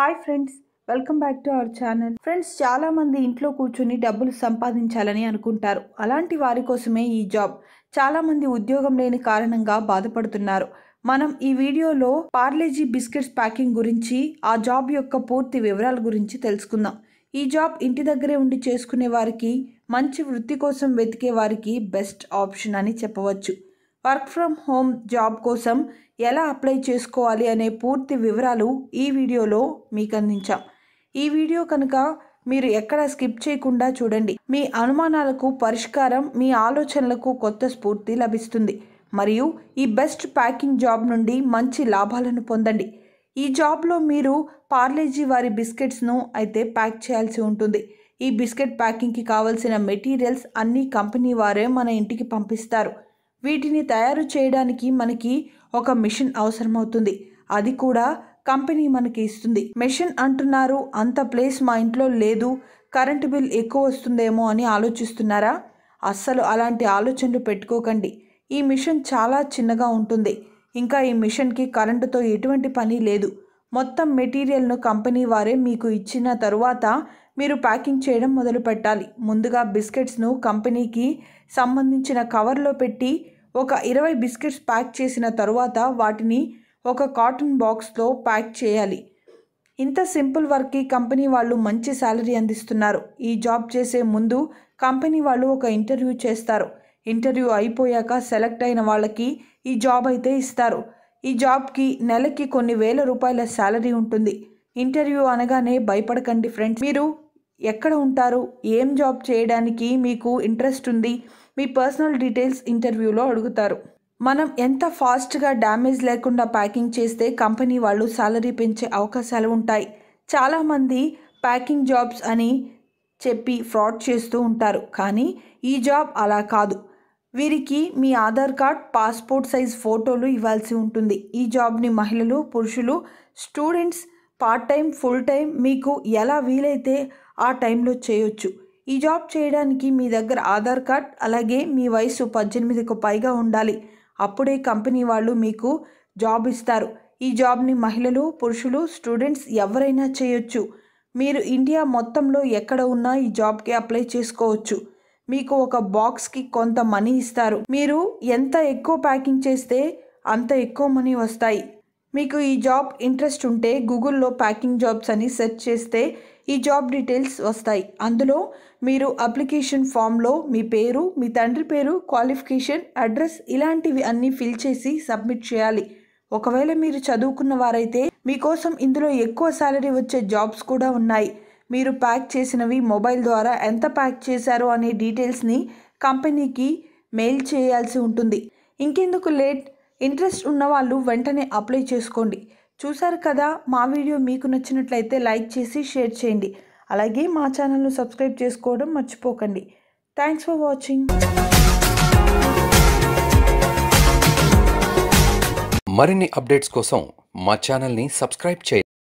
hi friends welcome back to our channel friends చాలామంది ఇంట్లో కూర్చుని డబ్బులు సంపాదించాలని అనుకుంటారు అలాంటి వారి కోసమే ఈ జాబ్ చాలామంది ఉద్యోగం లేని కారణంగా బాధపడుతున్నారు మనం ఈ వీడియోలో పార్లేజీ బిస్కెట్స్ ప్యాకింగ్ గురించి ఆ జాబ్ యొక్క పూర్తి వివరాల గురించి తెలుసుకుందాం ఈ జాబ్ ఇంటి దగ్గరే ఉండి చేసుకునే వారికి మంచి వృత్తి కోసం వెతికే వారికి బెస్ట్ ఆప్షన్ అని చెప్పవచ్చు వర్క్ ఫ్రమ్ హోమ్ జాబ్ కోసం ఎలా అప్లై చేసుకోవాలి అనే పూర్తి వివరాలు ఈ వీడియోలో మీకు అందించాం ఈ వీడియో కనుక మీరు ఎక్కడ స్కిప్ చేయకుండా చూడండి మీ అనుమానాలకు పరిష్కారం మీ ఆలోచనలకు కొత్త స్ఫూర్తి లభిస్తుంది మరియు ఈ బెస్ట్ ప్యాకింగ్ జాబ్ నుండి మంచి లాభాలను పొందండి ఈ జాబ్లో మీరు పార్లేజీ వారి బిస్కెట్స్ను అయితే ప్యాక్ చేయాల్సి ఉంటుంది ఈ బిస్కెట్ ప్యాకింగ్కి కావలసిన మెటీరియల్స్ అన్ని కంపెనీ వారే మన ఇంటికి పంపిస్తారు వీటిని తయారు చేయడానికి మనకి ఒక మిషన్ అవసరమవుతుంది అది కూడా కంపెనీ మనకి ఇస్తుంది మెషిన్ అంటున్నారు అంత ప్లేస్ మా ఇంట్లో లేదు కరెంటు బిల్ ఎక్కువ వస్తుందేమో అని ఆలోచిస్తున్నారా అస్సలు అలాంటి ఆలోచనలు పెట్టుకోకండి ఈ మిషన్ చాలా చిన్నగా ఉంటుంది ఇంకా ఈ మిషన్కి కరెంటుతో ఎటువంటి పని లేదు మొత్తం మెటీరియల్ను కంపెనీ వారే మీకు ఇచ్చిన తరువాత మీరు ప్యాకింగ్ చేయడం మొదలు పెట్టాలి ముందుగా బిస్కెట్స్ను కంపెనీకి సంబంధించిన కవర్లో పెట్టి ఒక ఇరవై బిస్కెట్స్ ప్యాక్ చేసిన తరువాత వాటిని ఒక కాటన్ బాక్స్లో ప్యాక్ చేయాలి ఇంత సింపుల్ వర్క్కి కంపెనీ వాళ్ళు మంచి శాలరీ అందిస్తున్నారు ఈ జాబ్ చేసే ముందు కంపెనీ వాళ్ళు ఒక ఇంటర్వ్యూ చేస్తారు ఇంటర్వ్యూ అయిపోయాక సెలెక్ట్ అయిన వాళ్ళకి ఈ జాబ్ అయితే ఇస్తారు ఈ జాబ్కి నెలకి కొన్ని వేల రూపాయల శాలరీ ఉంటుంది ఇంటర్వ్యూ అనగానే భయపడకండి ఫ్రెండ్స్ మీరు ఎక్కడ ఉంటారు ఏం జాబ్ చేయడానికి మీకు ఇంట్రెస్ట్ ఉంది మీ పర్సనల్ డీటెయిల్స్ ఇంటర్వ్యూలో అడుగుతారు మనం ఎంత ఫాస్ట్గా డ్యామేజ్ లేకుండా ప్యాకింగ్ చేస్తే కంపెనీ వాళ్ళు శాలరీ పెంచే అవకాశాలు ఉంటాయి చాలామంది ప్యాకింగ్ జాబ్స్ అని చెప్పి ఫ్రాడ్ చేస్తూ ఉంటారు కానీ ఈ జాబ్ అలా కాదు వీరికి మీ ఆధార్ కార్డ్ పాస్పోర్ట్ సైజ్ ఫోటోలు ఇవ్వాల్సి ఉంటుంది ఈ జాబ్ని మహిళలు పురుషులు students part time full time మీకు ఎలా వీలైతే ఆ టైంలో చేయొచ్చు ఈ జాబ్ చేయడానికి మీ దగ్గర ఆధార్ కార్డ్ అలాగే మీ వయసు పద్దెనిమిదికి పైగా ఉండాలి అప్పుడే కంపెనీ వాళ్ళు మీకు జాబ్ ఇస్తారు ఈ జాబ్ని మహిళలు పురుషులు స్టూడెంట్స్ ఎవరైనా చేయొచ్చు మీరు ఇండియా మొత్తంలో ఎక్కడ ఉన్నా ఈ జాబ్కి అప్లై చేసుకోవచ్చు మీకు ఒక బాక్స్కి కొంత మనీ ఇస్తారు మీరు ఎంత ఎక్కువ ప్యాకింగ్ చేస్తే అంత ఎక్కువ మనీ వస్తాయి మీకు ఈ జాబ్ ఇంట్రెస్ట్ ఉంటే గూగుల్లో ప్యాకింగ్ జాబ్స్ అని సెర్చ్ చేస్తే ఈ జాబ్ డీటెయిల్స్ వస్తాయి అందులో మీరు అప్లికేషన్ ఫామ్లో మీ పేరు మీ తండ్రి పేరు క్వాలిఫికేషన్ అడ్రస్ ఇలాంటివి అన్నీ ఫిల్ చేసి సబ్మిట్ చేయాలి ఒకవేళ మీరు చదువుకున్న వారైతే మీకోసం ఇందులో ఎక్కువ శాలరీ వచ్చే జాబ్స్ కూడా ఉన్నాయి మీరు ప్యాక్ చేసినవి మొబైల్ ద్వారా ఎంత ప్యాక్ చేశారు అనే డీటెయిల్స్ని కంపెనీకి మెయిల్ చేయాల్సి ఉంటుంది ఇంకెందుకు లేట్ ఇంట్రెస్ట్ ఉన్నవాళ్ళు వెంటనే అప్లై చేసుకోండి చూసారు కదా మా వీడియో మీకు నచ్చినట్లయితే లైక్ చేసి షేర్ చేయండి అలాగే మా ఛానల్ను సబ్స్క్రైబ్ చేసుకోవడం మర్చిపోకండి థ్యాంక్స్ ఫర్ వాచింగ్ మరిన్ని అప్డేట్స్ కోసం మా ఛానల్ని సబ్స్క్రైబ్ చేయండి